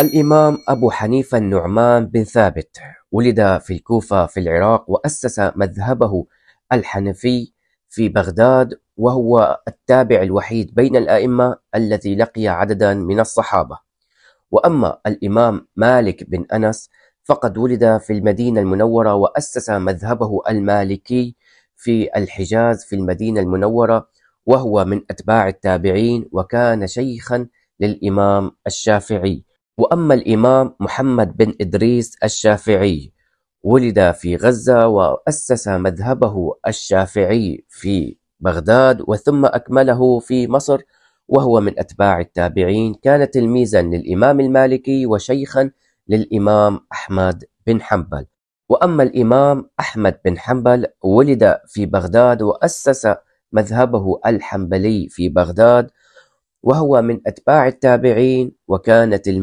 الإمام أبو حنيفة النعمان بن ثابت ولد في الكوفة في العراق وأسس مذهبه الحنفي في بغداد وهو التابع الوحيد بين الأئمة الذي لقي عددا من الصحابة وأما الإمام مالك بن أنس فقد ولد في المدينة المنورة وأسس مذهبه المالكي في الحجاز في المدينة المنورة وهو من أتباع التابعين وكان شيخا للإمام الشافعي وأما الإمام محمد بن إدريس الشافعي ولد في غزة وأسس مذهبه الشافعي في بغداد وثم أكمله في مصر وهو من أتباع التابعين كان تلميذا للإمام المالكي وشيخا للإمام أحمد بن حنبل وأما الإمام أحمد بن حنبل ولد في بغداد وأسس مذهبه الحنبلي في بغداد وهو من أتباع التابعين وكان تلميذا